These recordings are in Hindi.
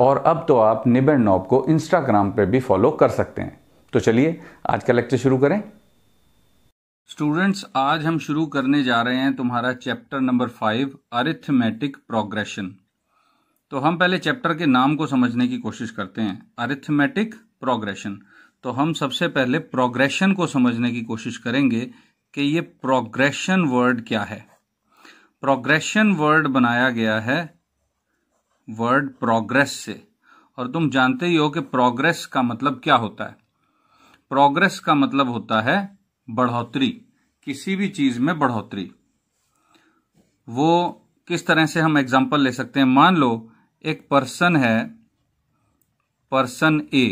और अब तो आप निब नॉब को इंस्टाग्राम पर भी फॉलो कर सकते हैं तो चलिए आज का लेक्चर शुरू करें स्टूडेंट्स आज हम शुरू करने जा रहे हैं तुम्हारा chapter number five arithmetic progression तो हम पहले चैप्टर के नाम को समझने की कोशिश करते हैं अरिथमेटिक प्रोग्रेशन तो हम सबसे पहले प्रोग्रेशन को समझने की कोशिश करेंगे कि ये प्रोग्रेशन वर्ड क्या है प्रोग्रेशन वर्ड बनाया गया है वर्ड प्रोग्रेस से और तुम जानते ही हो कि प्रोग्रेस का मतलब क्या होता है प्रोग्रेस का मतलब होता है बढ़ोतरी किसी भी चीज में बढ़ोतरी वो किस तरह से हम एग्जाम्पल ले सकते हैं मान लो एक पर्सन है पर्सन ए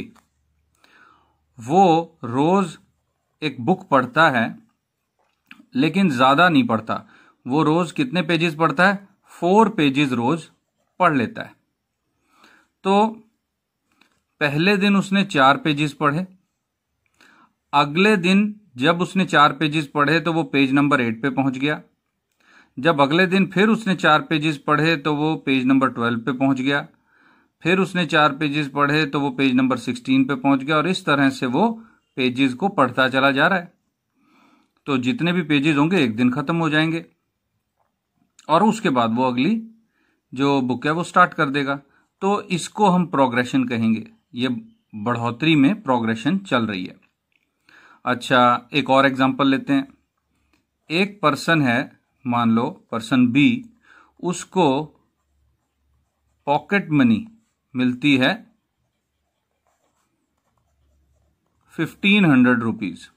वो रोज एक बुक पढ़ता है लेकिन ज्यादा नहीं पढ़ता वो रोज कितने पेजेस पढ़ता है फोर पेजेस रोज पढ़ लेता है तो पहले दिन उसने चार पेजेस पढ़े अगले दिन जब उसने चार पेजेस पढ़े तो वो पेज नंबर एट पे पहुंच गया जब अगले दिन फिर उसने चार पेजेस पढ़े तो वो पेज नंबर ट्वेल्व पे पहुंच गया फिर उसने चार पेजेस पढ़े तो वो पेज नंबर सिक्सटीन पे पहुंच गया और इस तरह से वो पेजेस को पढ़ता चला जा रहा है तो जितने भी पेजेस होंगे एक दिन खत्म हो जाएंगे और उसके बाद वो अगली जो बुक है वो स्टार्ट कर देगा तो इसको हम प्रोग्रेशन कहेंगे ये बढ़ोतरी में प्रोग्रेशन चल रही है अच्छा एक और एग्जांपल लेते हैं एक पर्सन है मान लो पर्सन बी उसको पॉकेट मनी मिलती है फिफ्टीन हंड्रेड रुपीज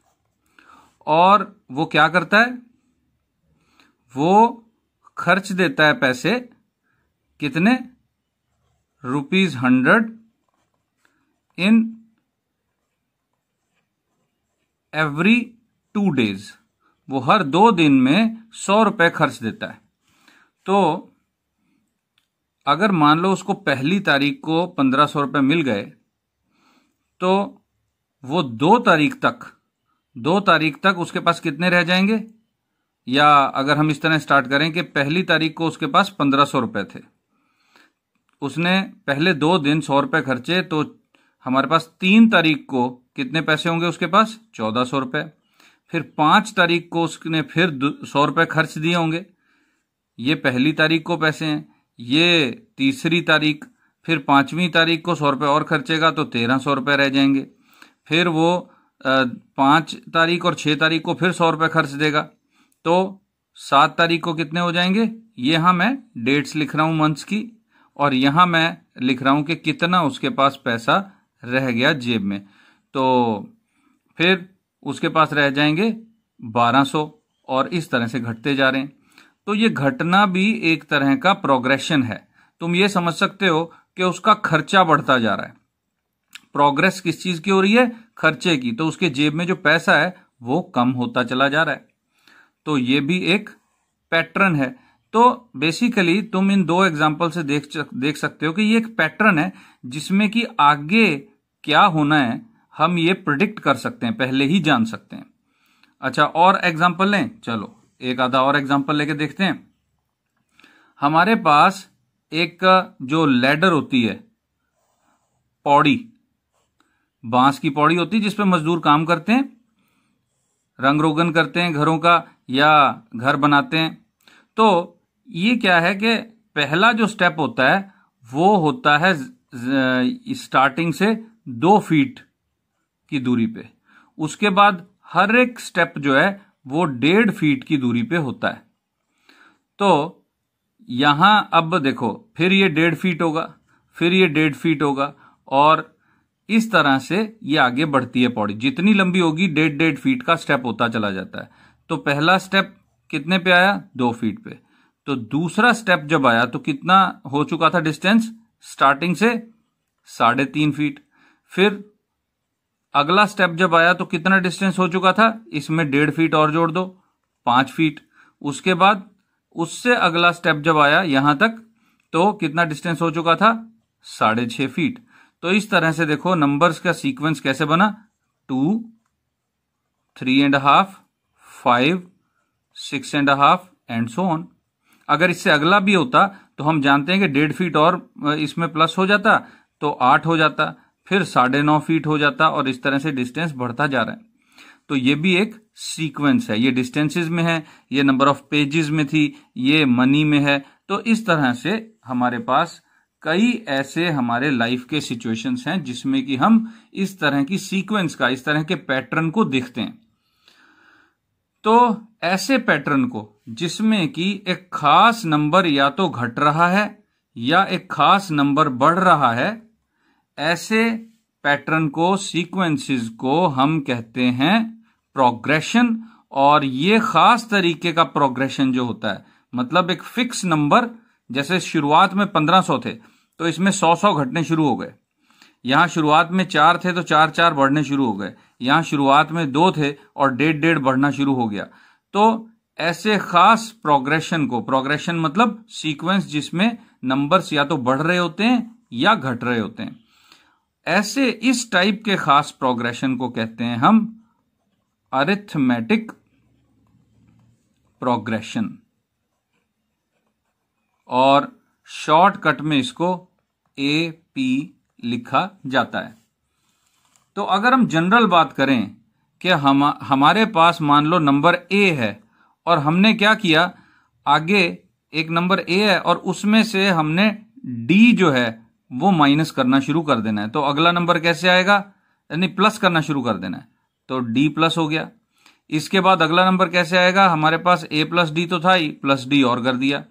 और वो क्या करता है वो खर्च देता है पैसे कितने rupees hundred in every two days वो हर दो दिन में सौ रुपये खर्च देता है तो अगर मान लो उसको पहली तारीख को पंद्रह सौ रुपये मिल गए तो वो दो तारीख तक दो तारीख तक उसके पास कितने रह जाएंगे या अगर हम इस तरह स्टार्ट करें कि पहली तारीख को उसके पास पंद्रह सौ रुपये थे उसने पहले दो दिन सौ रुपए खर्चे तो हमारे पास तीन तारीख को कितने पैसे होंगे उसके पास चौदह सौ रुपये फिर पांच तारीख को उसने फिर सौ रुपए खर्च दिए होंगे ये पहली तारीख को पैसे हैं ये तीसरी तारीख फिर पांचवी तारीख को सौ रुपये और खर्चेगा तो तेरह सौ रुपए रह जाएंगे फिर वो पांच तारीख और छह तारीख को फिर सौ रुपए खर्च देगा तो सात तारीख को कितने हो जाएंगे ये हाँ मैं डेट्स लिख रहा हूं मंथ्स की और यहां मैं लिख रहा हूं कि कितना उसके पास पैसा रह गया जेब में तो फिर उसके पास रह जाएंगे 1200 और इस तरह से घटते जा रहे हैं तो ये घटना भी एक तरह का प्रोग्रेशन है तुम ये समझ सकते हो कि उसका खर्चा बढ़ता जा रहा है प्रोग्रेस किस चीज की हो रही है खर्चे की तो उसके जेब में जो पैसा है वो कम होता चला जा रहा है तो ये भी एक पैटर्न है तो बेसिकली तुम इन दो एग्जाम्पल से देख देख सकते हो कि ये एक पैटर्न है जिसमें कि आगे क्या होना है हम ये प्रिडिक्ट कर सकते हैं पहले ही जान सकते हैं अच्छा और एग्जाम्पल लें चलो एक आधा और एग्जाम्पल लेके देखते हैं हमारे पास एक जो लेडर होती है पौड़ी बांस की पौड़ी होती है जिसपे मजदूर काम करते हैं रंग रोगन करते हैं घरों का या घर बनाते हैं तो ये क्या है कि पहला जो स्टेप होता है वो होता है स्टार्टिंग से दो फीट की दूरी पे उसके बाद हर एक स्टेप जो है वो डेढ़ फीट की दूरी पे होता है तो यहां अब देखो फिर ये डेढ़ फीट होगा फिर ये डेढ़ फीट होगा और इस तरह से ये आगे बढ़ती है पौड़ी जितनी लंबी होगी डेढ़ डेढ़ फीट का स्टेप होता चला जाता है तो पहला स्टेप कितने पे आया दो फीट पे तो दूसरा स्टेप जब आया तो कितना हो चुका था डिस्टेंस स्टार्टिंग से साढ़े तीन फीट फिर अगला स्टेप जब आया तो कितना डिस्टेंस हो चुका था इसमें डेढ़ फीट और जोड़ दो पांच फीट उसके बाद उससे अगला स्टेप जब आया यहां तक तो कितना डिस्टेंस हो चुका था साढ़े छह फीट तो इस तरह से देखो नंबर्स का सीक्वेंस कैसे बना two three and half five six and half and so on अगर इससे अगला भी होता तो हम जानते हैं कि डेढ़ फीट और इसमें प्लस हो जाता तो आठ हो जाता फिर साढ़े नौ फीट हो जाता और इस तरह से डिस्टेंस बढ़ता जा रहा है तो ये भी एक सीक्वेंस है ये डिस्टेंसेज में है ये नंबर ऑफ पेजेस में थी ये मनी में है तो इस तरह से हमारे पास कई ऐसे हमारे लाइफ के सिचुएशंस हैं जिसमें कि हम इस तरह की सीक्वेंस का इस तरह के पैटर्न को देखते हैं तो ऐसे पैटर्न को जिसमें कि एक खास नंबर या तो घट रहा है या एक खास नंबर बढ़ रहा है ऐसे पैटर्न को सीक्वेंसेस को हम कहते हैं प्रोग्रेशन और ये खास तरीके का प्रोग्रेशन जो होता है मतलब एक फिक्स नंबर जैसे शुरुआत में पंद्रह सौ थे तो इसमें सौ सौ घटने शुरू हो गए यहां शुरुआत में चार थे तो चार चार बढ़ने शुरू हो गए यहाँ शुरुआत में दो थे और डेढ़ डेढ़ बढ़ना शुरू हो गया तो ऐसे खास प्रोग्रेशन को प्रोग्रेशन मतलब सीक्वेंस जिसमें नंबर्स या तो बढ़ रहे होते हैं या घट रहे होते हैं ऐसे इस टाइप के खास प्रोग्रेशन को कहते हैं हम अरिथमेटिक प्रोग्रेशन और शॉर्टकट में इसको ए पी लिखा जाता है तो अगर हम जनरल बात करें कि हम हमारे पास मान लो नंबर ए है और हमने क्या किया आगे एक नंबर ए है और उसमें से हमने डी जो है वो माइनस करना शुरू कर देना है तो अगला नंबर कैसे आएगा यानी प्लस करना शुरू कर देना है तो डी प्लस हो गया इसके बाद अगला नंबर कैसे आएगा हमारे पास ए प्लस डी तो था ही प्लस डी और कर दिया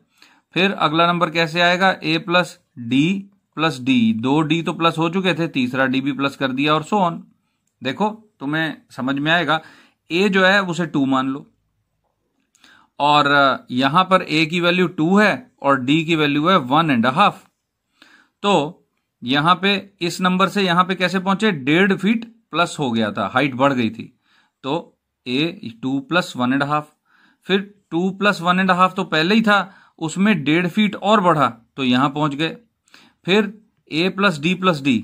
फिर अगला नंबर कैसे आएगा a plus d plus d दो डी तो प्लस हो चुके थे तीसरा डी भी प्लस कर दिया और सो ऑन देखो तुम्हें समझ में आएगा ए जो है उसे टू मान लो और यहां पर ए की वैल्यू टू है और डी की वैल्यू है वन एंड हाफ तो यहां पे इस नंबर से यहां पे कैसे पहुंचे डेढ़ फीट प्लस हो गया था हाइट बढ़ गई थी तो a two plus one and half फिर two plus one and half तो पहले ही था उसमें डेढ़ फीट और बढ़ा तो यहां पहुंच गए फिर a plus d plus d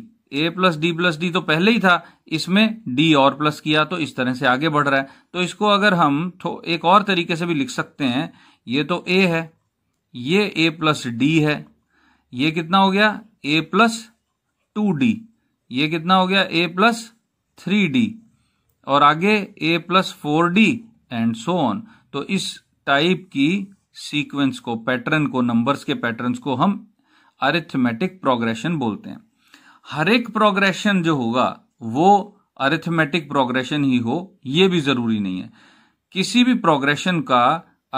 a plus d plus d तो पहले ही था इसमें डी और प्लस किया तो इस तरह से आगे बढ़ रहा है तो इसको अगर हम तो एक और तरीके से भी लिख सकते हैं ये तो ए है ये ए प्लस डी है ये कितना हो गया ए प्लस टू डी ये कितना हो गया ए प्लस थ्री डी और आगे a plus four d and so on तो इस टाइप की सीक्वेंस को पैटर्न को नंबर्स के पैटर्न्स को हम अरिथमेटिक प्रोग्रेशन बोलते हैं हर एक प्रोग्रेशन जो होगा वो अरिथमेटिक प्रोग्रेशन ही हो ये भी जरूरी नहीं है किसी भी प्रोग्रेशन का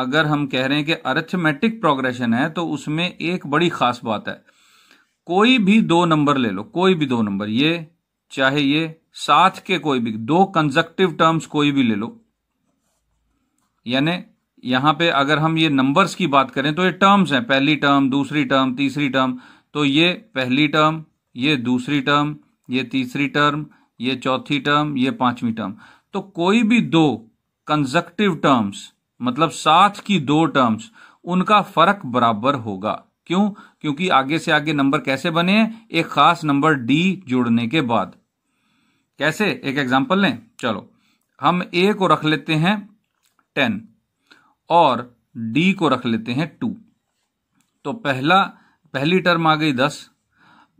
अगर हम कह रहे हैं कि अरिथमेटिक प्रोग्रेशन है तो उसमें एक बड़ी खास बात है कोई भी दो नंबर ले लो कोई भी दो नंबर ये चाहे ये साथ के कोई भी दो कंजक्टिव टर्म्स कोई भी ले लो यानी यहां पे अगर हम ये नंबर्स की बात करें तो ये टर्म्स हैं पहली टर्म दूसरी टर्म तीसरी टर्म तो ये पहली टर्म ये दूसरी टर्म ये तीसरी टर्म ये चौथी टर्म ये पांचवी टर्म तो कोई भी दो कंजक्टिव टर्म्स मतलब साथ की दो टर्म्स उनका फर्क बराबर होगा क्यों क्योंकि आगे से आगे नंबर कैसे बने हैं एक खास नंबर डी जोड़ने के बाद कैसे एक एग्जांपल लें चलो हम ए को रख लेते हैं टेन और डी को रख लेते हैं टू तो पहला पहली टर्म आ गई दस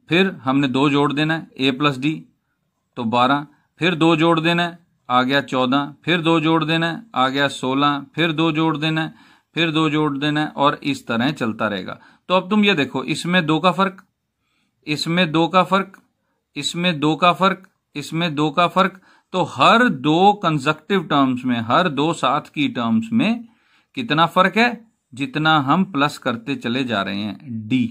फिर हमने दो जोड़ देना है ए प्लस डी तो बारह फिर दो जोड़ देना है आ गया चौदह फिर दो जोड़ देना है आ गया सोलह फिर दो जोड़ देना है फिर दो जोड़ देना है और इस तरह चलता रहेगा तो अब तुम ये देखो इसमें दो का फर्क इसमें दो का फर्क इसमें दो का फर्क इसमें दो का फर्क तो हर दो कंजक्टिव टर्म्स में हर दो साथ की टर्म्स में कितना फर्क है जितना हम प्लस करते चले जा रहे हैं डी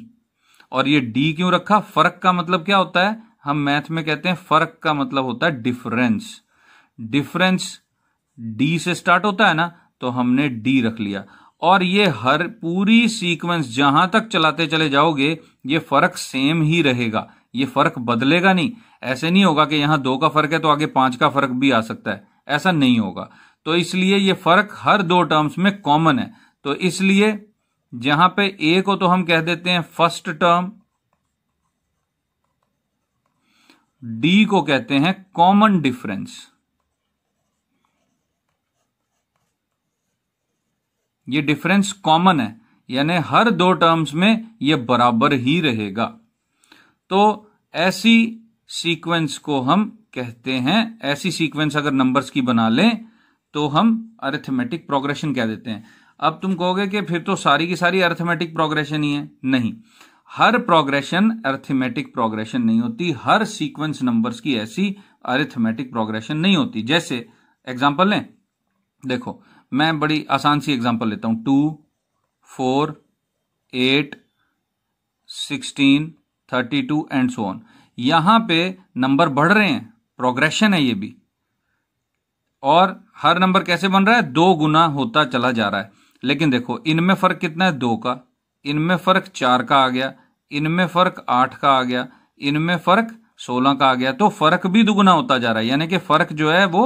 और ये डी क्यों रखा फर्क का मतलब क्या होता है हम मैथ में कहते हैं फर्क का मतलब होता है डिफरेंस डिफरेंस डी से स्टार्ट होता है ना तो हमने डी रख लिया और ये हर पूरी सीक्वेंस जहां तक चलाते चले जाओगे ये फर्क सेम ही रहेगा ये फर्क बदलेगा नहीं ऐसे नहीं होगा कि यहां दो का फर्क है तो आगे पांच का फर्क भी आ सकता है ऐसा नहीं होगा तो इसलिए ये फर्क हर दो टर्म्स में कॉमन है तो इसलिए जहां पे ए को तो हम कह देते हैं फर्स्ट टर्म डी को कहते हैं कॉमन डिफरेंस ये डिफरेंस कॉमन है यानी हर दो टर्म्स में ये बराबर ही रहेगा तो ऐसी सीक्वेंस को हम कहते हैं ऐसी सीक्वेंस अगर नंबर्स की बना लें तो हम अर्थमेटिक प्रोग्रेशन कह देते हैं अब तुम कहोगे कि फिर तो सारी की सारी अर्थमेटिक प्रोग्रेशन ही है नहीं हर प्रोग्रेशन अर्थमेटिक प्रोग्रेशन नहीं होती हर सीक्वेंस नंबर्स की ऐसी अरिथमेटिक प्रोग्रेशन नहीं होती जैसे एग्जाम्पल लें देखो मैं बड़ी आसान सी एग्जाम्पल लेता हूं two four eight sixteen thirty two and so on यहां पे नंबर बढ़ रहे हैं प्रोग्रेशन है ये भी और हर नंबर कैसे बन रहा है दो गुना होता चला जा रहा है लेकिन देखो इनमें फर्क कितना है दो का इनमें फर्क चार का आ गया इनमें फर्क आठ का आ गया इनमें फर्क सोलह का आ गया तो फर्क भी दुगुना होता जा रहा है यानी कि फर्क जो है वो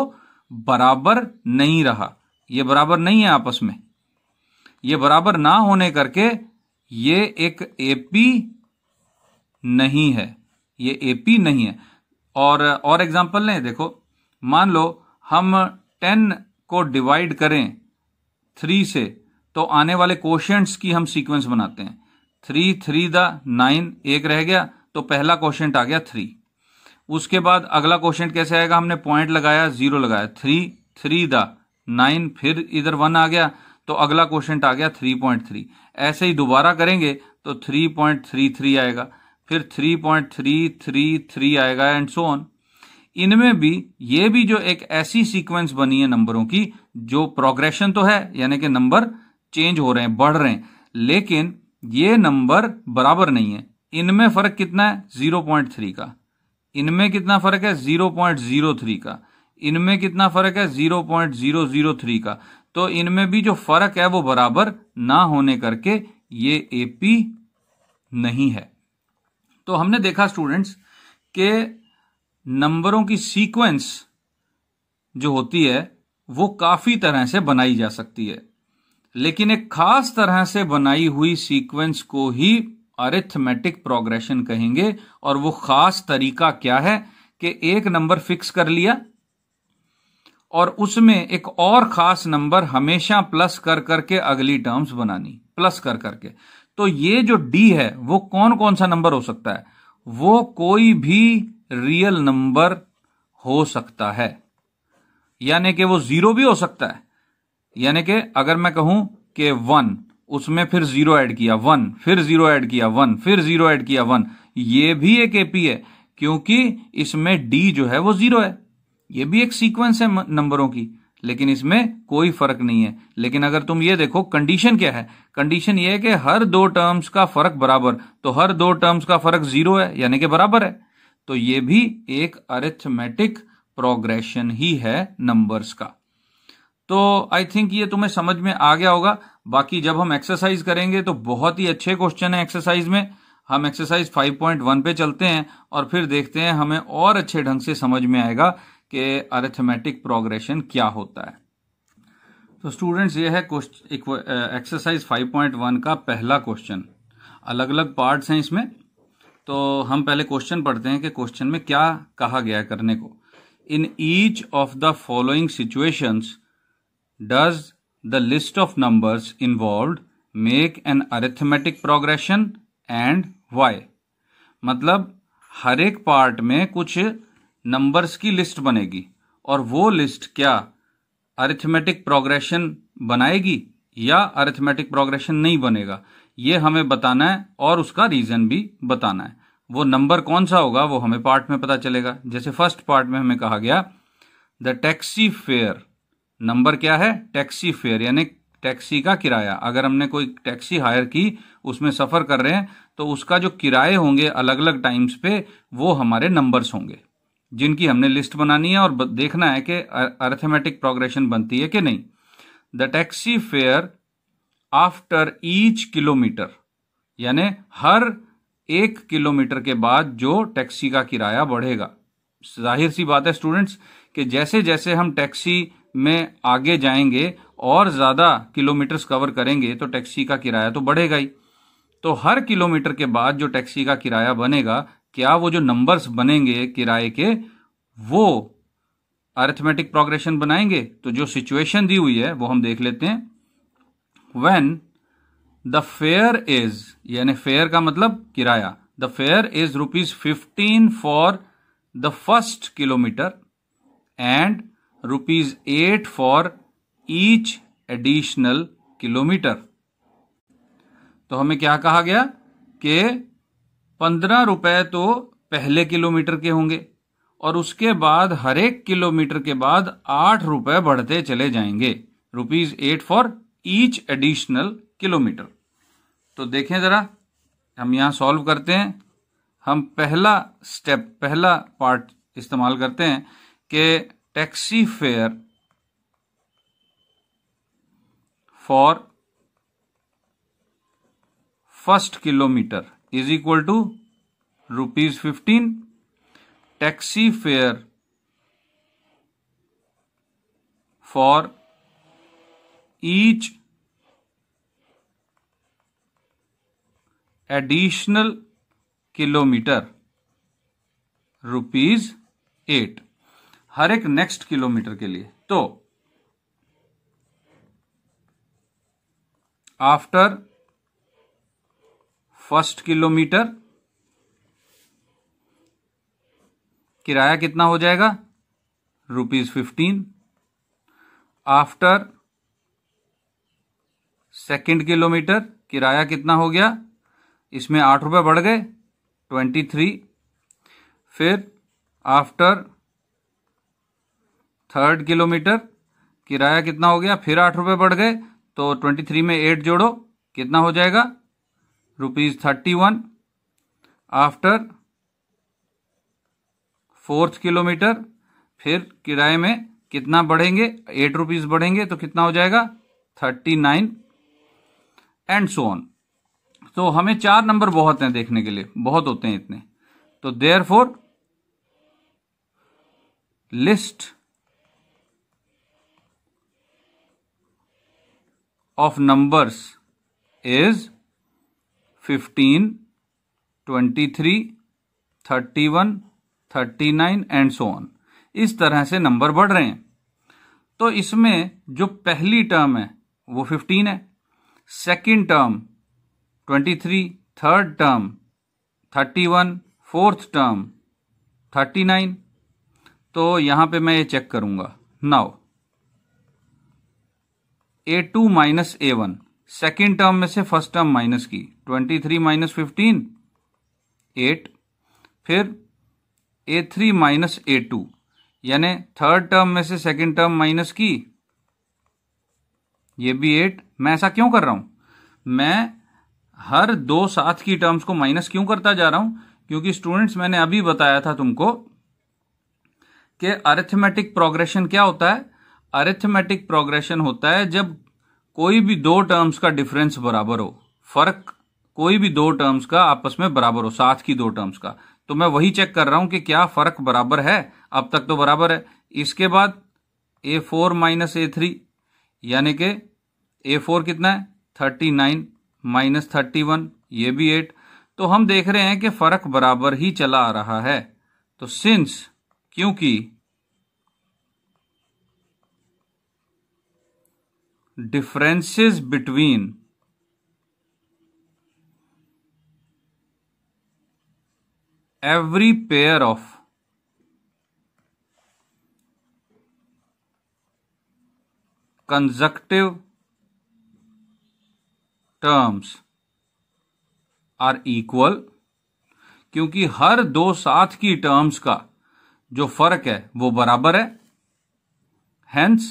बराबर नहीं रहा ये बराबर नहीं है आपस में ये बराबर ना होने करके ये एक एपी नहीं है ये एपी नहीं है और और एग्जांपल लें देखो मान लो हम टेन को डिवाइड करें थ्री से तो आने वाले क्वेश्चन की हम सीक्वेंस बनाते हैं थ्री थ्री द नाइन एक रह गया तो पहला क्वेश्चन आ गया थ्री उसके बाद अगला क्वेश्चन कैसे आएगा हमने पॉइंट लगाया जीरो लगाया थ्री थ्री द नाइन फिर इधर वन आ गया तो अगला क्वेश्चन आ गया थ्री पॉइंट थ्री ऐसे ही दोबारा करेंगे तो थ्री पॉइंट थ्री थ्री आएगा फिर three point three three three आएगा एंड सो ऑन इनमें भी ये भी जो एक ऐसी सीक्वेंस बनी है नंबरों की जो प्रोग्रेशन तो है यानी कि नंबर चेंज हो रहे हैं बढ़ रहे हैं लेकिन ये नंबर बराबर नहीं है इनमें फर्क कितना है जीरो पॉइंट थ्री का इनमें कितना फर्क है जीरो पॉइंट जीरो थ्री का इनमें कितना फर्क है zero point zero zero three का तो इनमें भी जो फर्क है वो बराबर ना होने करके ये एपी नहीं है तो हमने देखा स्टूडेंट्स के नंबरों की सीक्वेंस जो होती है वो काफी तरह से बनाई जा सकती है लेकिन एक खास तरह से बनाई हुई सीक्वेंस को ही अरिथमेटिक प्रोग्रेशन कहेंगे और वो खास तरीका क्या है कि एक नंबर फिक्स कर लिया और उसमें एक और खास नंबर हमेशा प्लस कर करके अगली टर्म्स बनानी प्लस कर करके तो ये जो डी है वो कौन कौन सा नंबर हो सकता है वो कोई भी रियल नंबर हो सकता है यानी कि वो जीरो भी हो सकता है यानी कि अगर मैं कहूं कि वन उसमें फिर जीरो ऐड किया वन फिर जीरो ऐड किया वन फिर जीरो ऐड किया वन ये भी एक एपी है क्योंकि इसमें डी जो है वो जीरो है ये भी एक सीक्वेंस है नंबरों की लेकिन इसमें कोई फर्क नहीं है लेकिन अगर तुम ये देखो कंडीशन क्या है कंडीशन ये है कि हर दो टर्म्स का फर्क बराबर तो हर दो टर्म्स का फर्क जीरो है यानी कि बराबर है तो ये भी एक अरेथमेटिक प्रोग्रेशन ही है नंबर्स का तो आई थिंक ये तुम्हें समझ में आ गया होगा बाकी जब हम एक्सरसाइज करेंगे तो बहुत ही अच्छे क्वेश्चन है एक्सरसाइज में हम एक्सरसाइज 5.1 पे चलते हैं और फिर देखते हैं हमें और अच्छे ढंग से समझ में आएगा कि अरेथमेटिक प्रोग्रेशन क्या होता है तो स्टूडेंट्स ये है क्वेश्चन एक्सरसाइज 5.1 का पहला क्वेश्चन अलग अलग पार्ट्स हैं इसमें तो हम पहले क्वेश्चन पढ़ते हैं कि क्वेश्चन में क्या कहा गया करने को in each of the following situations does the list of numbers involve make an arithmetic progression and why मतलब हर एक पार्ट में कुछ नंबर्स की लिस्ट बनेगी और वो लिस्ट क्या अरिथमेटिक प्रोग्रेशन बनाएगी या अरिथमेटिक प्रोग्रेशन नहीं बनेगा ये हमें बताना है और उसका रीजन भी बताना है वो नंबर कौन सा होगा वो हमें पार्ट में पता चलेगा जैसे फर्स्ट पार्ट में हमें कहा गया द टैक्सी फेयर नंबर क्या है टैक्सी फेयर यानी टैक्सी का किराया अगर हमने कोई टैक्सी हायर की उसमें सफ़र कर रहे हैं तो उसका जो किराए होंगे अलग अलग टाइम्स पे वो हमारे नंबर्स होंगे जिनकी हमने लिस्ट बनानी है और देखना है कि अर्थमेटिक प्रोग्रेशन बनती है कि नहीं the taxi fare after each kilometre यानी हर एक किलोमीटर के बाद जो टैक्सी का किराया बढ़ेगा जाहिर सी बात है स्टूडेंट्स कि जैसे जैसे हम टैक्सी में आगे जाएंगे और ज़्यादा किलोमीटर्स कवर करेंगे तो टैक्सी का किराया तो बढ़ेगा ही तो हर किलोमीटर के बाद जो टैक्सी का किराया बनेगा क्या वो जो नंबर्स बनेंगे किराए के वो अर्थमेटिक प्रोग्रेशन बनाएंगे तो जो सिचुएशन दी हुई है वो हम देख लेते हैं वेन द फेयर इज यानी फेयर का मतलब किराया the fare is rupees fifteen for the first kilometre and rupees eight for each additional kilometre तो हमें क्या कहा गया कि पंद्रह रुपए तो पहले किलोमीटर के होंगे और उसके बाद हर एक किलोमीटर के बाद आठ रुपए बढ़ते चले जाएंगे rupees eight for each additional kilometre तो देखें ज़रा हम यहां सॉल्व करते हैं हम पहला स्टेप पहला पार्ट इस्तेमाल करते हैं कि taxi fare for first kilometre is equal to rupees fifteen taxi fare for each additional kilometre rupees eight हर एक नेक्स्ट किलोमीटर के लिए तो आफ्टर फर्स्ट किलोमीटर किराया कितना हो जाएगा rupees fifteen after second kilometre किराया कितना हो गया इसमें आठ रुपये बढ़ गए ट्वेंटी थ्री फिर आफ्टर थर्ड किलोमीटर किराया कितना हो गया फिर आठ रुपये बढ़ गए तो ट्वेंटी थ्री में एट जोड़ो कितना हो जाएगा rupees thirty one after fourth kilometre फिर किराए में कितना बढ़ेंगे एट रुपीज़ बढ़ेंगे तो कितना हो जाएगा thirty nine and so on तो हमें चार नंबर बहुत हैं देखने के लिए बहुत होते हैं इतने तो therefore list of numbers is fifteen twenty three thirty one thirty nine and so on इस तरह से नंबर बढ़ रहे हैं तो इसमें जो पहली टर्म है वो फिफ्टीन है second term twenty three third term thirty one fourth term thirty nine तो यहां पे मैं ये चेक करूंगा now a two minus a one second term में से फर्स्ट टर्म माइनस की twenty three minus fifteen eight फिर a three minus a two यानी थर्ड टर्म में से सेकेंड टर्म माइनस की ये भी एट मैं ऐसा क्यों कर रहा हूं मैं हर दो साथ की टर्म्स को माइनस क्यों करता जा रहा हूं क्योंकि स्टूडेंट्स मैंने अभी बताया था तुमको कि अरिथमेटिक प्रोग्रेशन क्या होता है अरिथमेटिक प्रोग्रेशन होता है जब कोई भी दो टर्म्स का डिफरेंस बराबर हो फर्क कोई भी दो टर्म्स का आपस में बराबर हो साथ की दो टर्म्स का तो मैं वही चेक कर रहा हूं कि क्या फर्क बराबर है अब तक तो बराबर है इसके बाद a four minus a three यानी कि ए फोर कितना है thirty nine minus thirty one ये भी एट तो हम देख रहे हैं कि फर्क बराबर ही चला आ रहा है तो सिंस क्योंकि differences between every pair of conjunctive terms are equal क्योंकि हर दो साथ की टर्म्स का जो फर्क है वो बराबर है hence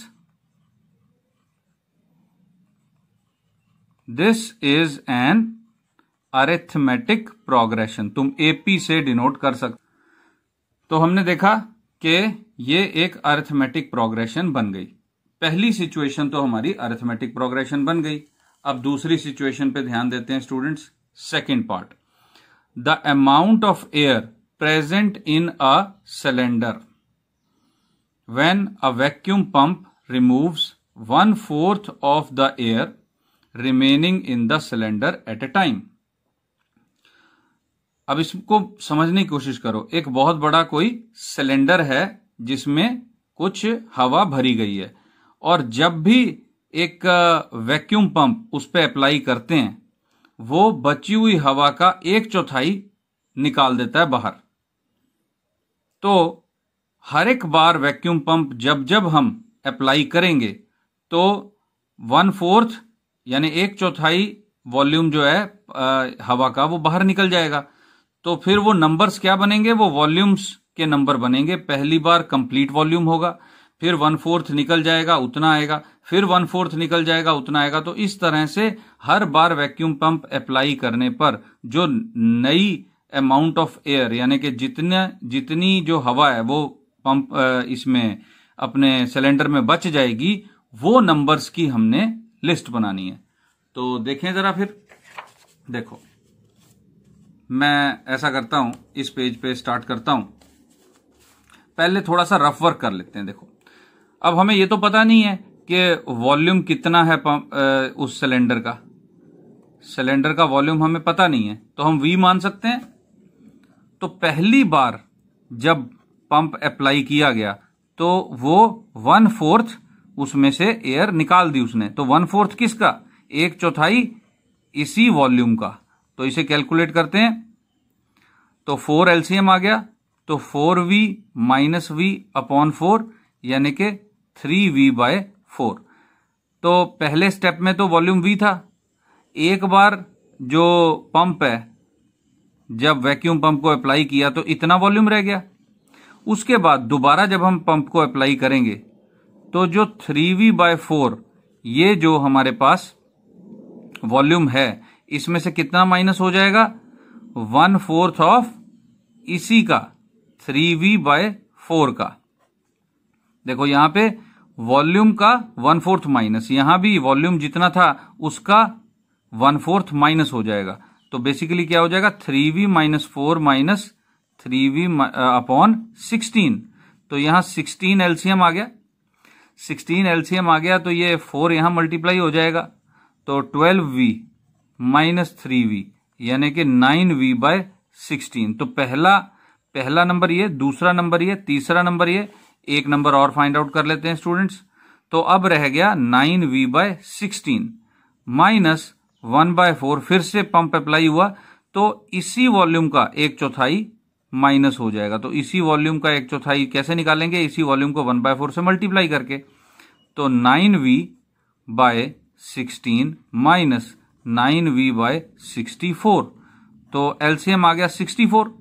this is an arithmetic progression तुम एपी से डिनोट कर सकते तो हमने देखा कि ये एक अरेथमेटिक प्रोग्रेशन बन गई पहली सिचुएशन तो हमारी अरेथमेटिक प्रोग्रेशन बन गई अब दूसरी सिचुएशन पे ध्यान देते हैं students second part the amount of air present in a cylinder when a vacuum pump removes one fourth of the air remaining in the cylinder at a time अब इसको समझने की कोशिश करो एक बहुत बड़ा कोई सिलेंडर है जिसमें कुछ हवा भरी गई है और जब भी एक वैक्यूम पंप उस पर अप्लाई करते हैं वो बची हुई हवा का एक चौथाई निकाल देता है बाहर तो हर एक बार वैक्यूम पंप जब जब हम अप्लाई करेंगे तो वन फोर्थ यानी एक चौथाई वॉल्यूम जो है आ, हवा का वो बाहर निकल जाएगा तो फिर वो नंबर्स क्या बनेंगे वो वॉल्यूम्स के नंबर बनेंगे पहली बार कंप्लीट वॉल्यूम होगा फिर वन फोर्थ निकल जाएगा उतना आएगा फिर वन फोर्थ निकल जाएगा उतना आएगा तो इस तरह से हर बार वैक्यूम पंप अप्लाई करने पर जो नई अमाउंट ऑफ एयर यानी कि जितने जितनी जो हवा है वो पंप इसमें अपने सिलेंडर में बच जाएगी वो नंबर्स की हमने लिस्ट बनानी है तो देखें जरा फिर देखो मैं ऐसा करता हूं इस पेज पे स्टार्ट करता हूं पहले थोड़ा सा रफ वर्क कर लेते हैं देखो अब हमें यह तो पता नहीं है कि वॉल्यूम कितना है उस सिलेंडर का सिलेंडर का वॉल्यूम हमें पता नहीं है तो हम वी मान सकते हैं तो पहली बार जब पंप अप्लाई किया गया तो वो वन फोर्थ उसमें से एयर निकाल दी उसने तो वन फोर्थ किसका एक चौथाई इसी वॉल्यूम का तो इसे कैलकुलेट करते हैं तो फोर एलसीएम आ गया तो four v minus v upon four यानी कि थ्री वी बाय फोर तो पहले स्टेप में तो वॉल्यूम वी था एक बार जो पंप है जब वैक्यूम पंप को अप्लाई किया तो इतना वॉल्यूम रह गया उसके बाद दोबारा जब हम पंप को अप्लाई करेंगे तो जो थ्री वी बाय फोर ये जो हमारे पास वॉल्यूम है इसमें से कितना माइनस हो जाएगा वन फोर्थ ऑफ इसी का थ्री वी बाय फोर का देखो यहां पे वॉल्यूम का वन फोर्थ माइनस यहां भी वॉल्यूम जितना था उसका वन फोर्थ माइनस हो जाएगा तो बेसिकली क्या हो जाएगा three v minus four minus three v upon sixteen तो यहां सिक्सटीन एलसीएम आ गया सिक्सटीन एलसीएम आ गया तो ये फोर यहां मल्टीप्लाई हो जाएगा तो twelve v minus three v यानी कि नाइन वी बाय सिक्सटीन तो पहला पहला नंबर ये दूसरा नंबर ये तीसरा नंबर ये एक नंबर और फाइंड आउट कर लेते हैं स्टूडेंट्स तो अब रह गया nine v by sixteen minus one by four फिर से पंप अप्लाई हुआ तो इसी वॉल्यूम का एक चौथाई माइनस हो जाएगा तो इसी वॉल्यूम का एक चौथाई कैसे निकालेंगे इसी वॉल्यूम को वन बाय फोर से मल्टीप्लाई करके तो nine v by sixteen minus nine v by sixty four तो एलसीएम आ गया sixty four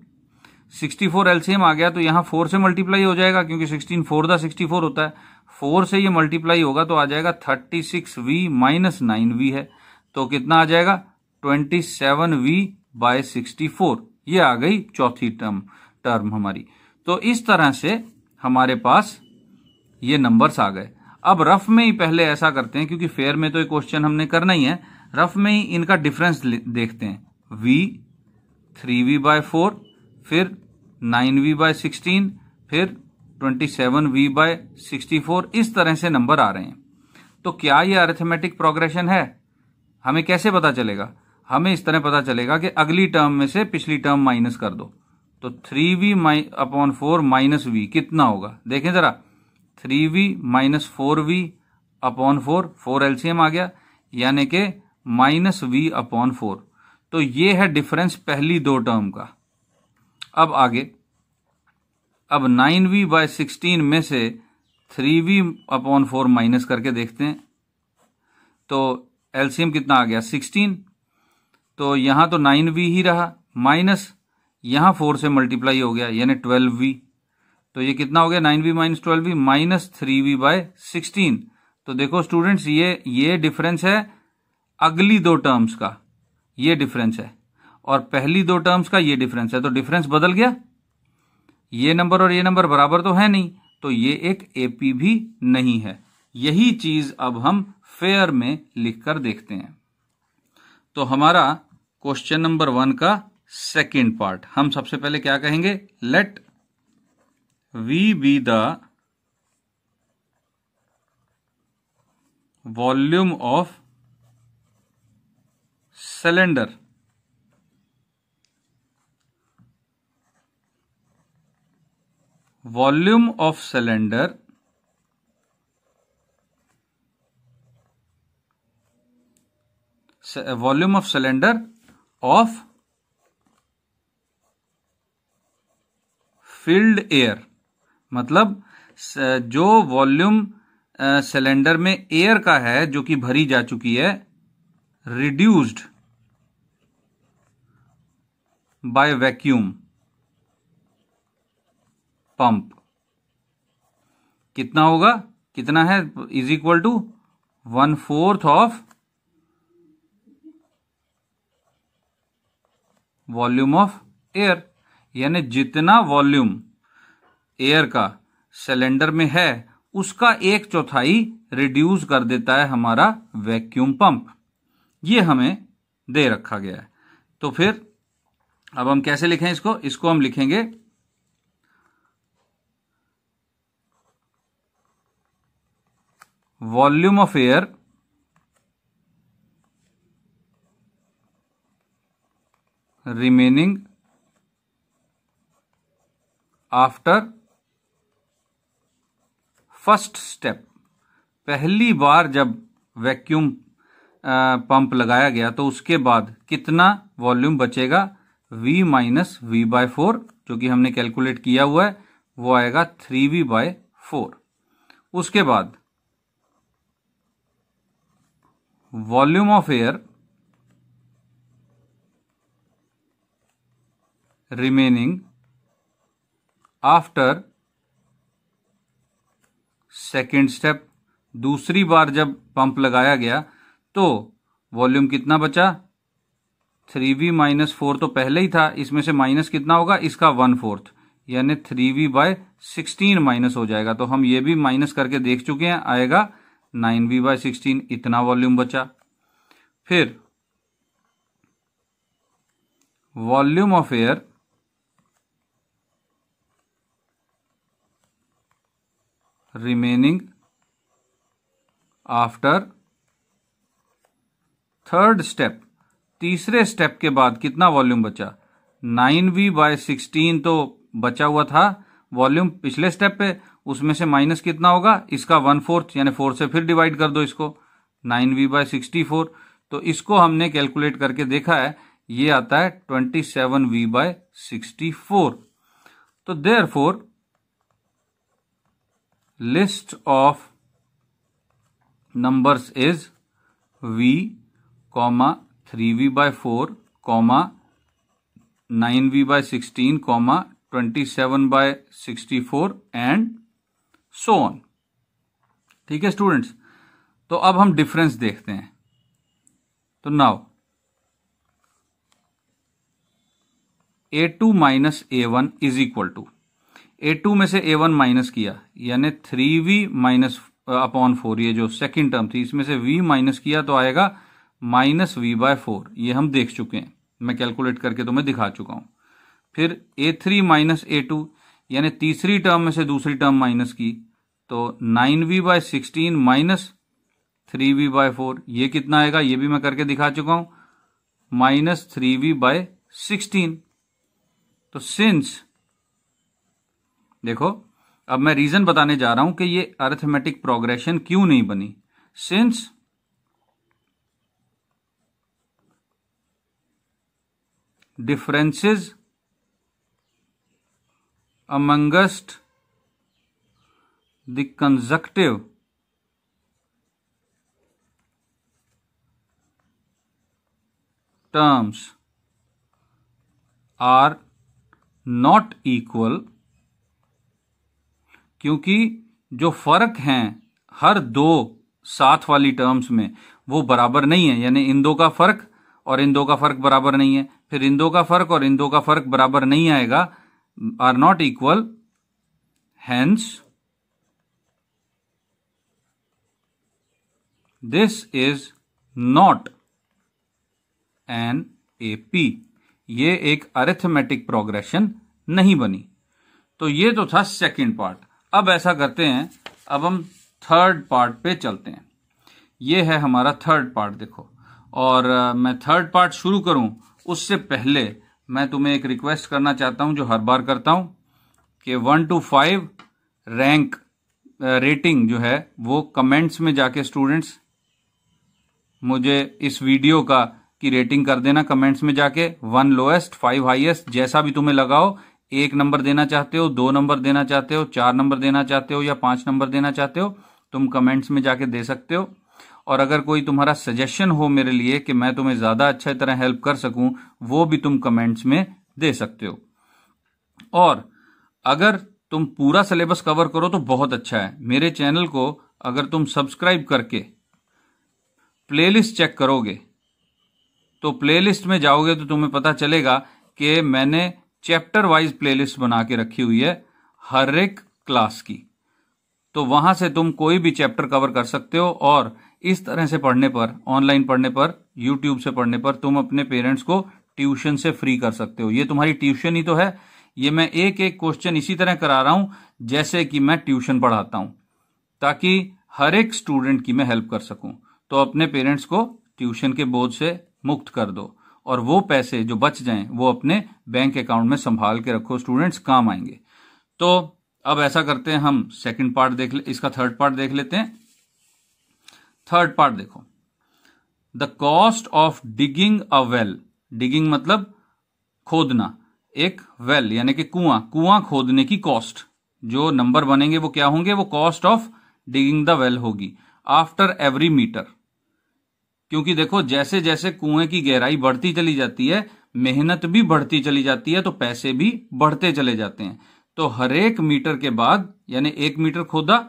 sixty four LCM आ गया तो यहाँ फोर से मल्टीप्लाई हो जाएगा क्योंकि सिक्सटीन फोर दा सिक्सटी फोर होता है फोर से ये मल्टीप्लाई होगा तो आ जाएगा thirty six v minus nine v है तो कितना आ जाएगा twenty seven v by sixty four ये आ गई चौथी टर्म टर्म हमारी तो इस तरह से हमारे पास ये नंबर्स आ गए अब रफ में ही पहले ऐसा करते हैं क्योंकि फेयर में तो एक क्वेश्चन हमने करना ही है रफ में ही इनका डिफरेंस देखते हैं v three v by four फिर नाइन वी बाय सिक्सटीन फिर twenty seven v by sixty four इस तरह से नंबर आ रहे हैं तो क्या ये अरिथमेटिक प्रोग्रेशन है हमें कैसे पता चलेगा हमें इस तरह पता चलेगा कि अगली टर्म में से पिछली टर्म माइनस कर दो तो three v upon four minus v कितना होगा देखें जरा three v minus four v upon four four LCM आ गया यानी कि माइनस वी अपॉन फोर तो ये है डिफरेंस पहली दो टर्म का अब आगे अब नाइन वी बाय सिक्सटीन में से three v upon four minus करके देखते हैं तो एलसीएम कितना आ गया सिक्सटीन तो यहां तो नाइन वी ही रहा माइनस यहां फोर से मल्टीप्लाई हो गया यानी ट्वेल्व वी तो ये कितना हो गया nine v minus twelve v minus three v by sixteen तो देखो स्टूडेंट्स ये ये डिफरेंस है अगली दो टर्म्स का ये डिफरेंस है और पहली दो टर्म्स का ये डिफरेंस है तो डिफरेंस बदल गया ये नंबर और ये नंबर बराबर तो है नहीं तो ये एक एपी भी नहीं है यही चीज अब हम फेयर में लिखकर देखते हैं तो हमारा क्वेश्चन नंबर वन का सेकेंड पार्ट हम सबसे पहले क्या कहेंगे let v be the volume of cylinder volume of cylinder volume of cylinder of filled air मतलब जो वॉल्यूम सिलेंडर में एयर का है जो कि भरी जा चुकी है रिड्यूस्ड बाय वैक्यूम पंप कितना होगा कितना है is equal to one fourth of volume of air यानी जितना वॉल्यूम एयर का सिलेंडर में है उसका एक चौथाई रिड्यूस कर देता है हमारा वैक्यूम पंप ये हमें दे रखा गया है तो फिर अब हम कैसे लिखें इसको इसको हम लिखेंगे volume of air remaining after first step पहली बार जब वैक्यूम पंप लगाया गया तो उसके बाद कितना वॉल्यूम बचेगा V minus v by four जो कि हमने कैलकुलेट किया हुआ है वो आएगा थ्री वी बाय फोर उसके बाद volume of air remaining after second step दूसरी बार जब पंप लगाया गया तो वॉल्यूम कितना बचा थ्री वी माइनस फोर तो पहले ही था इसमें से माइनस कितना होगा इसका वन फोर्थ यानी three v by sixteen minus हो जाएगा तो हम ये भी माइनस करके देख चुके हैं आएगा नाइन वी बाय सिक्सटीन इतना वॉल्यूम बचा फिर volume of air remaining after third step तीसरे स्टेप के बाद कितना वॉल्यूम बचा नाइन वी बाय सिक्सटीन तो बचा हुआ था वॉल्यूम पिछले स्टेप पे उसमें से माइनस कितना होगा इसका वन फोर्थ यानी फोर से फिर डिवाइड कर दो इसको nine v by sixty four तो इसको हमने कैलकुलेट करके देखा है ये आता है twenty seven v by sixty four तो therefore list of is v comma three v by four comma nine v by sixteen comma twenty seven by sixty four and so on ठीक है स्टूडेंट्स तो अब हम डिफरेंस देखते हैं तो now a two minus a one is equal to a two में से ए वन माइनस किया यानी three v minus upon four ये जो सेकंड टर्म थी इसमें से वी माइनस किया तो आएगा माइनस वी बाय फोर ये हम देख चुके हैं मैं कैलकुलेट करके तुम्हें दिखा चुका हूं फिर a three minus a two यानी तीसरी टर्म में से दूसरी टर्म माइनस की तो nine v by sixteen minus three v by four ये कितना आएगा ये भी मैं करके दिखा चुका हूं minus three v by sixteen तो सिंस देखो अब मैं रीजन बताने जा रहा हूं कि ये अर्थमेटिक प्रोग्रेशन क्यों नहीं बनी since differences amongst the conjunctive terms are not equal क्योंकि जो फर्क हैं हर दो साथ वाली टर्म्स में वो बराबर नहीं है यानी इन दो का फर्क और इन दो का फर्क बराबर नहीं है फिर इन दो का फर्क और इन दो का फर्क बराबर नहीं आएगा are not equal hence this is not an AP ये एक अरिथमेटिक प्रोग्रेशन नहीं बनी तो ये तो था सेकंड पार्ट अब ऐसा करते हैं अब हम थर्ड पार्ट पे चलते हैं ये है हमारा थर्ड पार्ट देखो और मैं थर्ड पार्ट शुरू करूं उससे पहले मैं तुम्हें एक रिक्वेस्ट करना चाहता हूं जो हर बार करता हूं कि one two five rank rating जो है वो कमेंट्स में जाके स्टूडेंट्स मुझे इस वीडियो का की रेटिंग कर देना कमेंट्स में जाके वन लोएस्ट फाइव हाईएस्ट जैसा भी तुम्हें लगाओ एक नंबर देना चाहते हो दो नंबर देना चाहते हो चार नंबर देना चाहते हो या पांच नंबर देना चाहते हो तुम कमेंट्स में जाके दे सकते हो और अगर कोई तुम्हारा सजेशन हो मेरे लिए कि मैं तुम्हें ज़्यादा अच्छी तरह हेल्प कर सकूं वो भी तुम कमेंट्स में दे सकते हो और अगर तुम पूरा सिलेबस कवर करो तो बहुत अच्छा है मेरे चैनल को अगर तुम सब्सक्राइब करके प्लेलिस्ट चेक करोगे तो प्लेलिस्ट में जाओगे तो तुम्हें पता चलेगा कि मैंने चैप्टर वाइज प्लेलिस्ट बना के रखी हुई है हर एक क्लास की तो वहां से तुम कोई भी चैप्टर कवर कर सकते हो और इस तरह से पढ़ने पर ऑनलाइन पढ़ने पर यूट्यूब से पढ़ने पर तुम अपने पेरेंट्स को ट्यूशन से फ्री कर सकते हो ये तुम्हारी ट्यूशन ही तो है ये मैं एक एक क्वेश्चन इसी तरह करा रहा हूं जैसे कि मैं ट्यूशन पढ़ाता हूं ताकि हर एक स्टूडेंट की मैं हेल्प कर सकूं तो अपने पेरेंट्स को ट्यूशन के बोझ से मुक्त कर दो और वो पैसे जो बच जाएं वो अपने बैंक अकाउंट में संभाल के रखो स्टूडेंट्स काम आएंगे तो अब ऐसा करते हैं हम सेकंड पार्ट देख ले इसका थर्ड पार्ट देख लेते हैं थर्ड पार्ट देखो the cost of digging a well digging मतलब खोदना एक वेल यानी कि कुआं कुआं खोदने की कॉस्ट जो नंबर बनेंगे वो क्या होंगे वो cost of digging the well होगी आफ्टर एवरी मीटर क्योंकि देखो जैसे जैसे कुएं की गहराई बढ़ती चली जाती है मेहनत भी बढ़ती चली जाती है तो पैसे भी बढ़ते चले जाते हैं तो हरेक मीटर के बाद यानी एक मीटर खोदा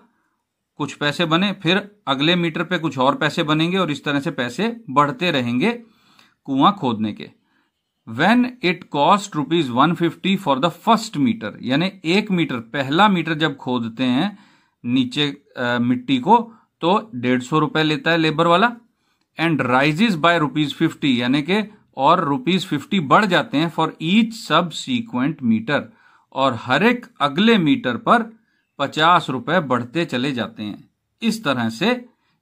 कुछ पैसे बने फिर अगले मीटर पे कुछ और पैसे बनेंगे और इस तरह से पैसे बढ़ते रहेंगे कुआं खोदने के when it cost rupees one fifty for the first metre यानी एक मीटर पहला मीटर जब खोदते हैं नीचे आ, मिट्टी को तो डेढ़ सौ रुपए लेता है लेबर वाला and rises by rupees fifty यानी के और रुपीज फिफ्टी बढ़ जाते हैं for each subsequent metre और हर एक अगले मीटर पर पचास रुपए बढ़ते चले जाते हैं इस तरह से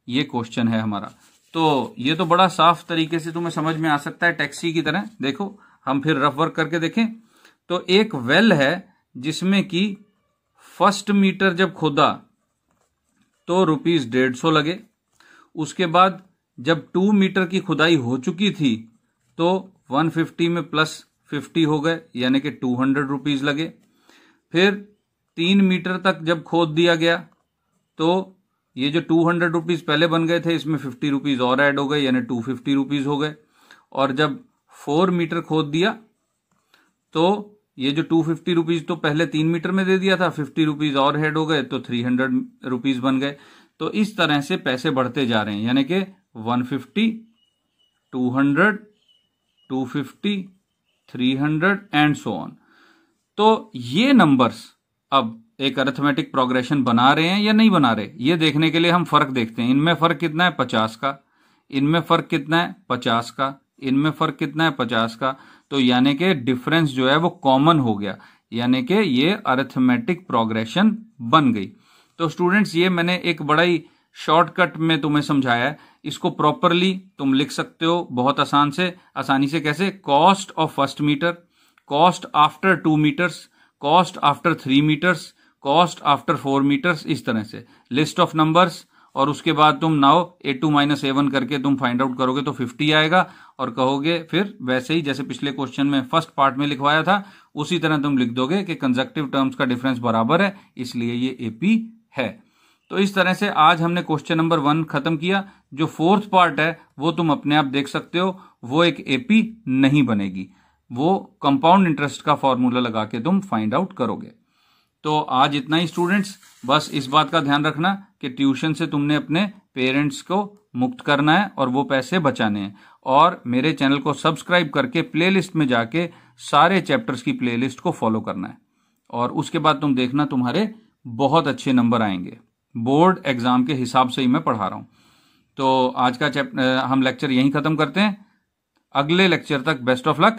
ये क्वेश्चन है हमारा तो ये तो बड़ा साफ तरीके से तुम्हें समझ में आ सकता है टैक्सी की तरह देखो हम फिर रफ वर्क करके देखें तो एक वेल है जिसमें कि फर्स्ट मीटर जब खोदा तो रुपीज डेढ़ सौ लगे उसके बाद जब टू मीटर की खुदाई हो चुकी थी तो वन फिफ्टी में प्लस फिफ्टी हो गए यानी कि टू हंड्रेड रुपीज लगे फिर तीन मीटर तक जब खोद दिया गया तो ये जो टू हंड्रेड रुपीज़ पहले बन गए थे इसमें फिफ्टी रुपीज़ और ऐड हो गए यानी टू फिफ्टी रुपीज़ हो गए और जब फोर मीटर खोद दिया तो ये जो टू फिफ्टी रुपीज़ तो पहले तीन मीटर में दे दिया था फिफ्टी रुपीज़ और हेड हो गए तो थ्री हंड्रेड रुपीज़ बन गए तो इस तरह से पैसे बढ़ते जा रहे हैं यानी कि one fifty two hundred two fifty three hundred and so on तो ये नंबर्स अब एक अर्थमेटिक प्रोग्रेशन बना रहे हैं या नहीं बना रहे ये देखने के लिए हम फर्क देखते हैं इनमें फर्क कितना है पचास का इनमें फर्क कितना है पचास का इनमें फर्क कितना है पचास का तो यानी कि डिफरेंस जो है वो कॉमन हो गया यानी कि ये अर्थमेटिक प्रोग्रेशन बन गई तो स्टूडेंट्स ये मैंने एक बड़ा ही शॉर्टकट में तुम्हें समझाया है इसको प्रॉपरली तुम लिख सकते हो बहुत आसान से आसानी से कैसे cost of first metre cost after two metres cost after three metres cost after four metres इस तरह से लिस्ट ऑफ नंबर्स और उसके बाद तुम now a two minus a one करके तुम फाइंड आउट करोगे तो फिफ्टी आएगा और कहोगे फिर वैसे ही जैसे पिछले क्वेश्चन में फर्स्ट पार्ट में लिखवाया था उसी तरह तुम लिख दोगे कि कंजक्टिव टर्म्स का डिफरेंस बराबर है इसलिए ये एपी है तो इस तरह से आज हमने क्वेश्चन नंबर वन खत्म किया जो फोर्थ पार्ट है वो तुम अपने आप देख सकते हो वो एक एपी नहीं बनेगी वो कंपाउंड इंटरेस्ट का फॉर्मूला लगा के तुम फाइंड आउट करोगे तो आज इतना ही स्टूडेंट्स बस इस बात का ध्यान रखना कि ट्यूशन से तुमने अपने पेरेंट्स को मुक्त करना है और वो पैसे बचाने हैं और मेरे चैनल को सब्सक्राइब करके प्लेलिस्ट में जाके सारे चैप्टर्स की प्लेलिस्ट को फॉलो करना है और उसके बाद तुम देखना तुम्हारे बहुत अच्छे नंबर आएंगे बोर्ड एग्जाम के हिसाब से ही मैं पढ़ा रहा हूं तो आज का चैप्टर हम लेक्चर यहीं खत्म करते हैं अगले लेक्चर तक बेस्ट ऑफ लक